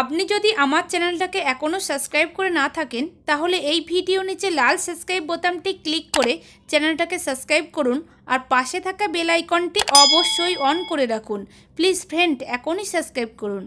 আপনি যদি আমার চ্যানেলটাকে এখনও সাবস্ক্রাইব করে না থাকেন তাহলে এই ভিডিও নিচে লাল সাবস্ক্রাইব বোতামটি ক্লিক করে চ্যানেলটাকে সাবস্ক্রাইব করুন আর পাশে থাকা বেল আইকনটি অবশ্যই অন করে রাখুন প্লিজ ফ্রেন্ড এখনই সাবস্ক্রাইব করুন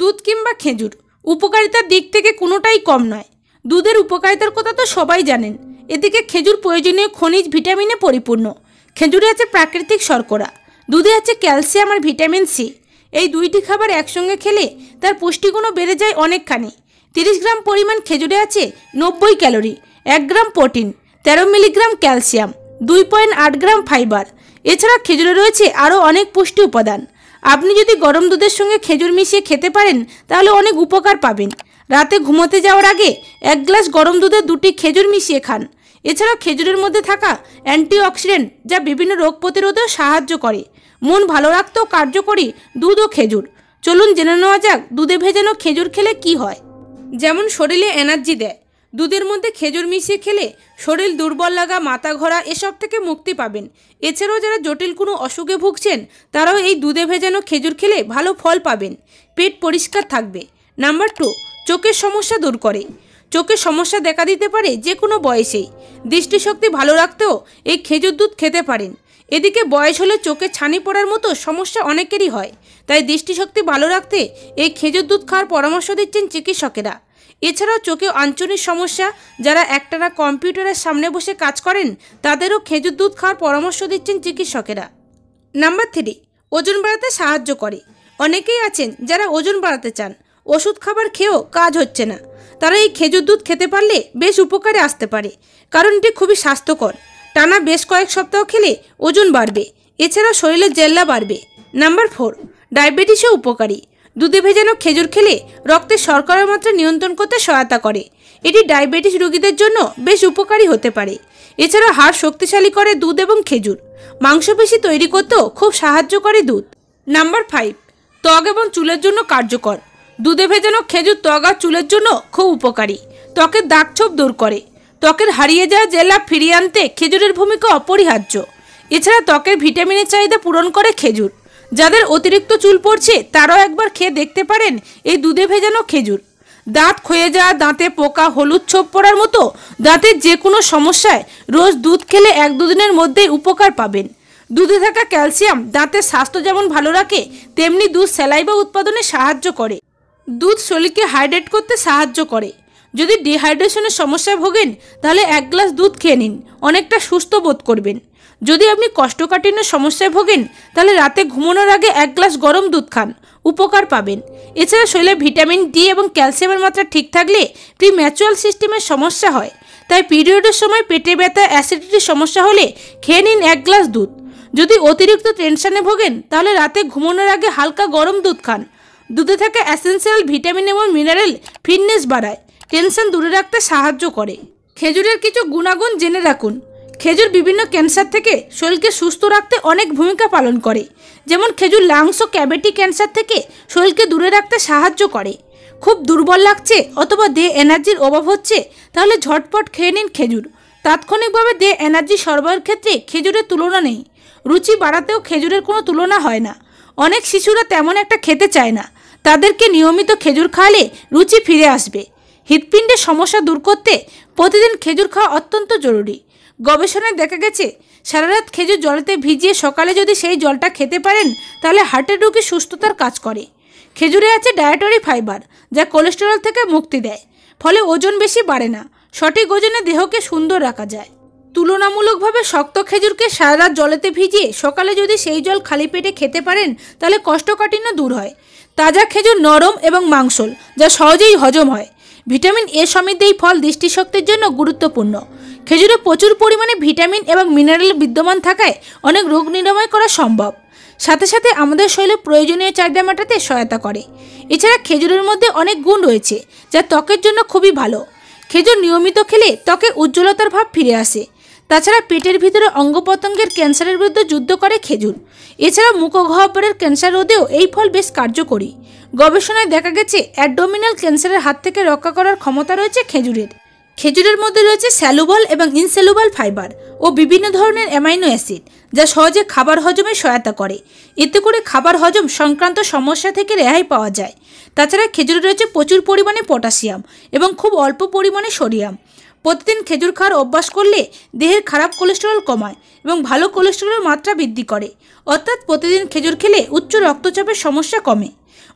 দুধ কিংবা খেজুর উপকারিতার দিক থেকে কোনোটাই কম নয় দুধের উপকারিতার কথা তো সবাই জানেন এদিকে খেজুর প্রয়োজনীয় খনিজ ভিটামিনে পরিপূর্ণ খেজুরে আছে প্রাকৃতিক শর্করা দুধে আছে ক্যালসিয়াম আর ভিটামিন সি এই দুইটি খাবার একসঙ্গে খেলে তার পুষ্টিগুণও বেড়ে যায় অনেকখানি তিরিশ গ্রাম পরিমাণ খেজুরে আছে নব্বই ক্যালোরি এক গ্রাম প্রোটিন তেরো মিলিগ্রাম ক্যালসিয়াম দুই পয়েন্ট আট গ্রাম ফাইবার এছাড়া খেজুরে রয়েছে আরও অনেক পুষ্টি উপাদান আপনি যদি গরম দুধের সঙ্গে খেজুর মিশিয়ে খেতে পারেন তাহলে অনেক উপকার পাবেন রাতে ঘুমোতে যাওয়ার আগে এক গ্লাস গরম দুধে দুটি খেজুর মিশিয়ে খান এছাড়াও খেজুরের মধ্যে থাকা অ্যান্টিঅক্সিডেন্ট যা বিভিন্ন রোগ প্রতিরোধেও সাহায্য করে মন ভালো রাখতেও কার্যকরী দুধ ও খেজুর চলুন জেনে নেওয়া যাক দুধে ভেজানো খেজুর খেলে কি হয় যেমন শরীরে এনার্জি দেয় দুধের মধ্যে খেজুর মিশিয়ে খেলে শরীর দুর্বল লাগা মাথা ঘোরা এসব থেকে মুক্তি পাবেন এছাড়াও যারা জটিল কোনো অসুখে ভুগছেন তারাও এই দুধে ভেজানো খেজুর খেলে ভালো ফল পাবেন পেট পরিষ্কার থাকবে নাম্বার টু চোখের সমস্যা দূর করে চোখের সমস্যা দেখা দিতে পারে যে কোনো বয়সেই দৃষ্টিশক্তি ভালো রাখতেও এই খেজুর দুধ খেতে পারেন এদিকে বয়স হলে চোখে ছানি পড়ার মতো সমস্যা অনেকেরই হয় তাই দৃষ্টিশক্তি ভালো রাখতে এই খেজুর দুধ খাওয়ার পরামর্শ দিচ্ছেন চিকিৎসকেরা এছাড়াও চোখে আঞ্চলিক সমস্যা যারা একটানা কম্পিউটারের সামনে বসে কাজ করেন তাদেরও খেজুর দুধ খাওয়ার পরামর্শ দিচ্ছেন চিকিৎসকেরা নাম্বার থ্রি ওজন বাড়াতে সাহায্য করে অনেকেই আছেন যারা ওজন বাড়াতে চান ওষুধ খাবার খেয়েও কাজ হচ্ছে না তারা এই খেজুর দুধ খেতে পারলে বেশ উপকারে আসতে পারে কারণ এটি খুবই স্বাস্থ্যকর টানা বেশ কয়েক সপ্তাহ খেলে ওজন বাড়বে এছাড়া শরীরের জেল্লা বাড়বে নাম্বার ফোর ডায়াবেটিসও উপকারী দুধে ভেজানো খেজুর খেলে রক্তের শর্করার মাত্রা নিয়ন্ত্রণ করতে সহায়তা করে এটি ডায়াবেটিস রোগীদের জন্য বেশ উপকারী হতে পারে এছাড়া হাড় শক্তিশালী করে দুধ এবং খেজুর মাংসপেশি তৈরি করতেও খুব সাহায্য করে দুধ নাম্বার ফাইভ ত্বক এবং চুলের জন্য কার্যকর দুধে ভেজানো খেজুর তগা চুলের জন্য খুব উপকারী ত্বকের দাগছোপ দূর করে ত্বকের হারিয়ে যাওয়া জেলা ফিরিয়ে আনতে খেজুরের ভূমিকা অপরিহার্য এছাড়া ত্বকের ভিটামিনের চাহিদা পূরণ করে খেজুর যাদের অতিরিক্ত চুল পড়ছে তারাও একবার খেয়ে দেখতে পারেন এই দুধে ভেজানো খেজুর দাঁত ক্ষয়ে যাওয়া দাঁতে পোকা হলুদ ছোপ পড়ার মতো দাঁতের যে কোনো সমস্যায় রোজ দুধ খেলে এক দুদিনের মধ্যেই উপকার পাবেন দুধে থাকা ক্যালসিয়াম দাঁতের স্বাস্থ্য যেমন ভালো রাখে তেমনি দুধ স্যালাই বা উৎপাদনে সাহায্য করে দুধ শরীরকে হাইড্রেট করতে সাহায্য করে যদি ডিহাইড্রেশনের সমস্যায় ভোগেন তাহলে এক গ্লাস দুধ খেয়ে নিন অনেকটা সুস্থ বোধ করবেন যদি আপনি কষ্টকাঠিন্যের সমস্যায় ভোগেন তাহলে রাতে ঘুমানোর আগে এক গ্লাস গরম দুধ খান উপকার পাবেন এছাড়া শরীরে ভিটামিন ডি এবং ক্যালসিয়ামের মাত্রা ঠিক থাকলে প্রিম্যাচুয়াল সিস্টেমের সমস্যা হয় তাই পিরিয়ডের সময় পেটে ব্যথা অ্যাসিডিটির সমস্যা হলে খেয়ে নিন এক গ্লাস দুধ যদি অতিরিক্ত টেনশানে ভোগেন তাহলে রাতে ঘুমানোর আগে হালকা গরম দুধ খান দুধে থাকা অ্যাসেন্সিয়াল ভিটামিন এবং মিনারেল ফিটনেস বাড়ায় টেনশন দূরে রাখতে সাহায্য করে খেজুরের কিছু গুণাগুণ জেনে রাখুন খেজুর বিভিন্ন ক্যান্সার থেকে শরীরকে সুস্থ রাখতে অনেক ভূমিকা পালন করে যেমন খেজুর লাংস ও ক্যাবেটি ক্যান্সার থেকে শরীরকে দূরে রাখতে সাহায্য করে খুব দুর্বল লাগছে অথবা দেহ এনার্জির অভাব হচ্ছে তাহলে ঝটপট খেয়ে নিন খেজুর তাৎক্ষণিকভাবে দেহ এনার্জি সরবরাহের ক্ষেত্রে খেজুরের তুলনা নেই রুচি বাড়াতেও খেজুরের কোনো তুলনা হয় না অনেক শিশুরা তেমন একটা খেতে চায় না তাদেরকে নিয়মিত খেজুর খাওয়ালে রুচি ফিরে আসবে হৃৎপিণ্ডের সমস্যা দূর করতে প্রতিদিন খেজুর খাওয়া অত্যন্ত জরুরি গবেষণায় দেখা গেছে সারারাত খেজুর জলেতে ভিজিয়ে সকালে যদি সেই জলটা খেতে পারেন তাহলে হার্টের রোগী সুস্থতার কাজ করে খেজুরে আছে ডায়েটরি ফাইবার যা কোলেস্টেরল থেকে মুক্তি দেয় ফলে ওজন বেশি বাড়ে না সঠিক ওজনে দেহকে সুন্দর রাখা যায় তুলনামূলকভাবে শক্ত খেজুরকে সারা রাত জলেতে ভিজিয়ে সকালে যদি সেই জল খালি পেটে খেতে পারেন তাহলে কষ্টকাঠিন্য দূর হয় তাজা খেজুর নরম এবং মাংসল যা সহজেই হজম হয় ভিটামিন এ সমৃদ্ধ এই ফল দৃষ্টিশক্তির জন্য গুরুত্বপূর্ণ খেজুরে প্রচুর পরিমাণে ভিটামিন এবং মিনারেল বিদ্যমান থাকায় অনেক রোগ নিরাময় করা সম্ভব সাথে সাথে আমাদের শরীরে প্রয়োজনীয় চাহিদা মেটাতে সহায়তা করে এছাড়া খেজুরের মধ্যে অনেক গুণ রয়েছে যা ত্বকের জন্য খুবই ভালো খেজুর নিয়মিত খেলে ত্বকে উজ্জ্বলতার ভাব ফিরে আসে তাছাড়া পেটের ভিতরে অঙ্গপতঙ্গের ক্যান্সারের বিরুদ্ধে যুদ্ধ করে খেজুর এছাড়া মুখগহ্বরের ক্যান্সার রোধেও এই ফল বেশ কার্যকরী গবেষণায় দেখা গেছে অ্যাডোমিনাল ক্যান্সারের হাত থেকে রক্ষা করার ক্ষমতা রয়েছে খেজুরের খেজুরের মধ্যে রয়েছে স্যালুবল এবং ইনস্যালুবল ফাইবার ও বিভিন্ন ধরনের অ্যামাইনো অ্যাসিড যা সহজে খাবার হজমে সহায়তা করে এতে করে খাবার হজম সংক্রান্ত সমস্যা থেকে রেহাই পাওয়া যায় তাছাড়া খেজুরে রয়েছে প্রচুর পরিমাণে পটাশিয়াম এবং খুব অল্প পরিমাণে সোডিয়াম প্রতিদিন খেজুর খাওয়ার অভ্যাস করলে দেহের খারাপ কোলেস্টেরল কমায় এবং ভালো কোলেস্টেরলের মাত্রা বৃদ্ধি করে অর্থাৎ প্রতিদিন খেজুর খেলে উচ্চ রক্তচাপের সমস্যা কমে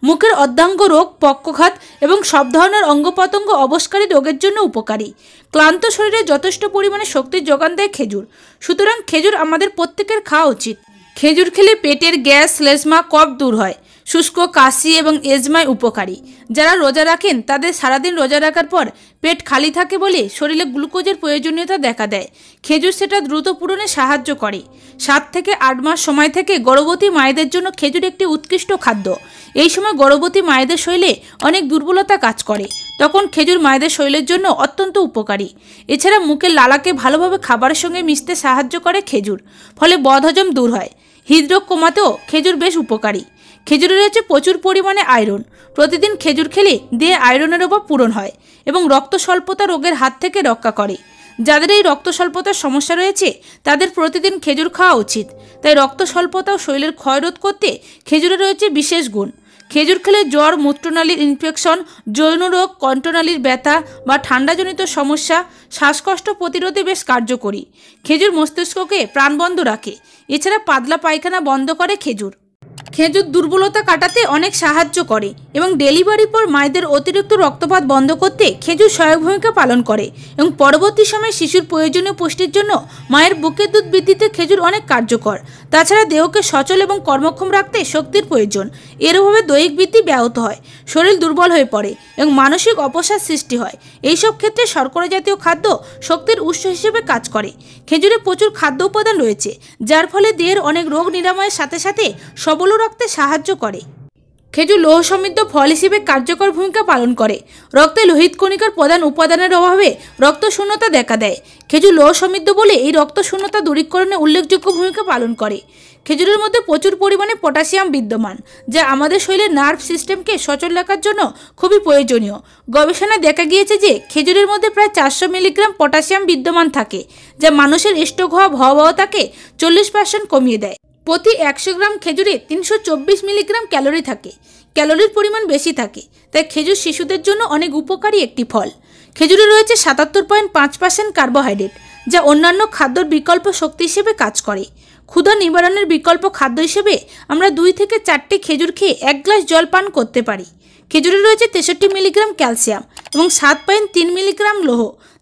মুখের অর্ধাঙ্গ রোগ পক্ষঘাত এবং সব ধরনের অঙ্গপ্রত্যঙ্গ অবস্কারী রোগের জন্য উপকারী ক্লান্ত শরীরে যথেষ্ট পরিমাণে শক্তির যোগান দেয় খেজুর সুতরাং খেজুর আমাদের প্রত্যেকের খাওয়া উচিত খেজুর খেলে পেটের গ্যাস লেজমা কফ দূর হয় শুষ্ক কাশি এবং এজমায় উপকারী যারা রোজা রাখেন তাদের সারাদিন রোজা রাখার পর পেট খালি থাকে বলে শরীরে গ্লুকোজের প্রয়োজনীয়তা দেখা দেয় খেজুর সেটা দ্রুত পূরণে সাহায্য করে সাত থেকে আট মাস সময় থেকে গর্ভবতী মায়েদের জন্য খেজুর একটি উৎকৃষ্ট খাদ্য এই সময় গর্ভবতী মায়েদের শরীরে অনেক দুর্বলতা কাজ করে তখন খেজুর মায়েদের শরীরের জন্য অত্যন্ত উপকারী এছাড়া মুখের লালাকে ভালোভাবে খাবারের সঙ্গে মিশতে সাহায্য করে খেজুর ফলে বদহজম দূর হয় হৃদরোগ কমাতেও খেজুর বেশ উপকারী খেজুরে রয়েছে প্রচুর পরিমাণে আয়রন প্রতিদিন খেজুর খেলে দেহে আয়রনের অভাব পূরণ হয় এবং রক্ত স্বল্পতা রোগের হাত থেকে রক্ষা করে যাদের এই রক্ত স্বল্পতার সমস্যা রয়েছে তাদের প্রতিদিন খেজুর খাওয়া উচিত তাই রক্ত স্বল্পতা ও শরীরের ক্ষয় রোধ করতে খেজুরে রয়েছে বিশেষ গুণ খেজুর খেলে জ্বর মূত্রনালীর ইনফেকশন যৌন রোগ কণ্ঠনালীর ব্যথা বা ঠান্ডাজনিত সমস্যা শ্বাসকষ্ট প্রতিরোধে বেশ কার্যকরী খেজুর মস্তিষ্ককে প্রাণবন্ধ রাখে এছাড়া পাতলা পায়খানা বন্ধ করে খেজুর খেজুর দুর্বলতা কাটাতে অনেক সাহায্য করে এবং ডেলিভারির পর মায়েদের অতিরিক্ত রক্তপাত বন্ধ করতে খেজুর সহায়ক ভূমিকা পালন করে এবং পরবর্তী সময়ে শিশুর প্রয়োজনীয় পুষ্টির জন্য মায়ের বুকের দুধ বৃদ্ধিতে খেজুর অনেক কার্যকর তাছাড়া দেহকে সচল এবং কর্মক্ষম রাখতে শক্তির প্রয়োজন এর অভাবে দৈহিক বৃদ্ধি ব্যাহত হয় শরীর দুর্বল হয়ে পড়ে এবং মানসিক অপসার সৃষ্টি হয় এইসব ক্ষেত্রে শর্করা জাতীয় খাদ্য শক্তির উৎস হিসেবে কাজ করে খেজুরে প্রচুর খাদ্য উপাদান রয়েছে যার ফলে দেহের অনেক রোগ নিরাময়ের সাথে সাথে সবল রক্তে সাহায্য করে খেজুর লৌহ সমৃদ্ধ ফল হিসেবে কার্যকর ভূমিকা পালন করে রক্তে লোহিত কণিকার প্রধান উপাদানের অভাবে রক্ত শূন্যতা দেখা দেয় খেজুর লৌহ সমৃদ্ধ বলে এই রক্ত শূন্যতা দূরীকরণে উল্লেখযোগ্য ভূমিকা পালন করে খেজুরের মধ্যে প্রচুর পরিমাণে পটাশিয়াম বিদ্যমান যা আমাদের শরীরের নার্ভ সিস্টেমকে সচল রাখার জন্য খুবই প্রয়োজনীয় গবেষণায় দেখা গিয়েছে যে খেজুরের মধ্যে প্রায় চারশো মিলিগ্রাম পটাশিয়াম বিদ্যমান থাকে যা মানুষের স্ট্রোক হওয়া ভয়াবহতাকে চল্লিশ পার্সেন্ট কমিয়ে দেয় প্রতি একশো গ্রাম খেজুরে তিনশো মিলিগ্রাম ক্যালোরি থাকে ক্যালোরির পরিমাণ বেশি থাকে তাই খেজুর শিশুদের জন্য অনেক উপকারী একটি ফল খেজুরে রয়েছে সাতাত্তর পয়েন্ট পাঁচ পার্সেন্ট কার্বোহাইড্রেট যা অন্যান্য খাদ্যর বিকল্প শক্তি হিসেবে কাজ করে ক্ষুধা নিবারণের বিকল্প খাদ্য হিসেবে আমরা দুই থেকে চারটি খেজুর খেয়ে এক গ্লাস জল পান করতে পারি খেজুরে রয়েছে তেষট্টি মিলিগ্রাম ক্যালসিয়াম এবং সাত পয়েন্ট তিন মিলিগ্রাম লোহ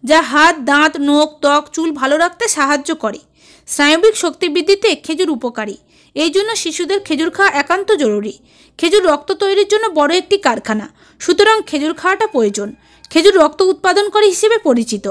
যা হাত দাঁত নখ ত্বক চুল ভালো রাখতে সাহায্য করে স্নায়বিক শক্তি বৃদ্ধিতে খেজুর উপকারী এই জন্য শিশুদের খেজুর খাওয়া একান্ত জরুরি খেজুর রক্ত তৈরির জন্য বড় একটি কারখানা সুতরাং খেজুর খাওয়াটা প্রয়োজন খেজুর রক্ত উৎপাদনকারী হিসেবে পরিচিত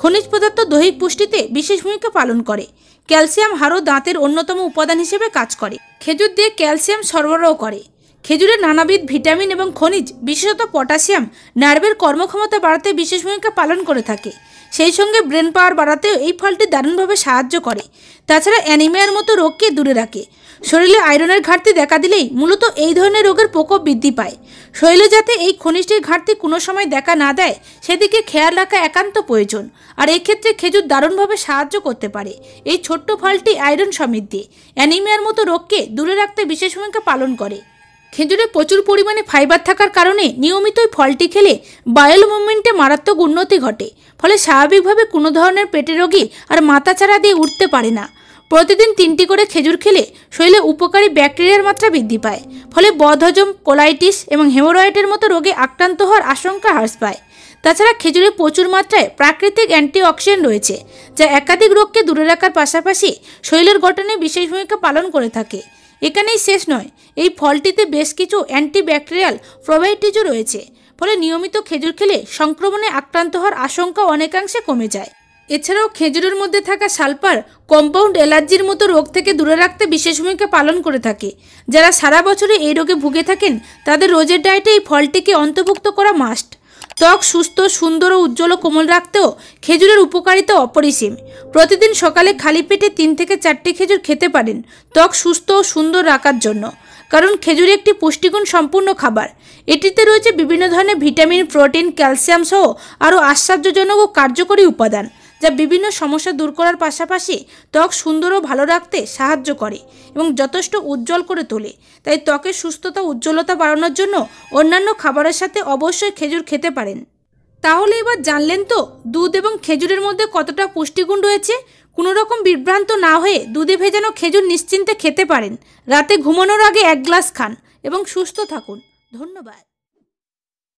খনিজ পদার্থ দৈহিক পুষ্টিতে বিশেষ ভূমিকা পালন করে ক্যালসিয়াম হারও দাঁতের অন্যতম উপাদান হিসেবে কাজ করে খেজুর দিয়ে ক্যালসিয়াম সরবরাহ করে খেজুরে নানাবিধ ভিটামিন এবং খনিজ বিশেষত পটাশিয়াম নার্ভের কর্মক্ষমতা বাড়াতে বিশেষ ভূমিকা পালন করে থাকে সেই সঙ্গে ব্রেন পাওয়ার বাড়াতেও এই ফলটি দারুণভাবে সাহায্য করে তাছাড়া অ্যানিমিয়ার মতো রোগকে দূরে রাখে শরীরে আয়রনের ঘাটতি দেখা দিলেই মূলত এই ধরনের রোগের প্রকোপ বৃদ্ধি পায় শরীরে যাতে এই খনিজটির ঘাটতি কোনো সময় দেখা না দেয় সেদিকে খেয়াল রাখা একান্ত প্রয়োজন আর এক্ষেত্রে খেজুর দারুণভাবে সাহায্য করতে পারে এই ছোট্ট ফলটি আয়রন সমৃদ্ধি অ্যানিমিয়ার মতো রোগকে দূরে রাখতে বিশেষ ভূমিকা পালন করে খেজুরে প্রচুর পরিমাণে ফাইবার থাকার কারণে নিয়মিতই ফলটি খেলে বায়োল মুভমেন্টে মারাত্মক উন্নতি ঘটে ফলে স্বাভাবিকভাবে কোনো ধরনের পেটে রোগী আর মাথা ছাড়া দিয়ে উঠতে পারে না প্রতিদিন তিনটি করে খেজুর খেলে শরীরে উপকারী ব্যাকটেরিয়ার মাত্রা বৃদ্ধি পায় ফলে বদহজম কোলাইটিস এবং হেমোরয়েডের মতো রোগে আক্রান্ত হওয়ার আশঙ্কা হ্রাস পায় তাছাড়া খেজুরে প্রচুর মাত্রায় প্রাকৃতিক অ্যান্টিঅক্সিডেন্ট রয়েছে যা একাধিক রোগকে দূরে রাখার পাশাপাশি শরীরের গঠনে বিশেষ ভূমিকা পালন করে থাকে এখানেই শেষ নয় এই ফলটিতে বেশ কিছু অ্যান্টিব্যাকটেরিয়াল প্রোবায়োটিজও রয়েছে ফলে নিয়মিত খেজুর খেলে সংক্রমণে আক্রান্ত হওয়ার আশঙ্কা অনেকাংশে কমে যায় এছাড়াও খেজুরের মধ্যে থাকা সালপার কম্পাউন্ড অ্যালার্জির মতো রোগ থেকে দূরে রাখতে বিশেষ ভূমিকা পালন করে থাকে যারা সারা বছরে এই রোগে ভুগে থাকেন তাদের রোজের ডায়েটে এই ফলটিকে অন্তর্ভুক্ত করা মাস্ট ত্বক সুস্থ সুন্দর ও উজ্জ্বল কোমল রাখতেও খেজুরের উপকারিতা অপরিসীম প্রতিদিন সকালে খালি পেটে তিন থেকে চারটি খেজুর খেতে পারেন ত্বক সুস্থ ও সুন্দর রাখার জন্য কারণ খেজুর একটি পুষ্টিগুণ সম্পূর্ণ খাবার এটিতে রয়েছে বিভিন্ন ধরনের ভিটামিন প্রোটিন ক্যালসিয়াম সহ আরও আশ্চর্যজনক ও কার্যকরী উপাদান যা বিভিন্ন সমস্যা দূর করার পাশাপাশি ত্বক সুন্দর ও ভালো রাখতে সাহায্য করে এবং যথেষ্ট উজ্জ্বল করে তোলে তাই ত্বকের সুস্থতা উজ্জ্বলতা বাড়ানোর জন্য অন্যান্য খাবারের সাথে অবশ্যই খেজুর খেতে পারেন তাহলে এবার জানলেন তো দুধ এবং খেজুরের মধ্যে কতটা পুষ্টিগুণ রয়েছে কোনো রকম বিভ্রান্ত না হয়ে দুধে ভেজানো খেজুর নিশ্চিন্তে খেতে পারেন রাতে ঘুমানোর আগে এক গ্লাস খান এবং সুস্থ থাকুন ধন্যবাদ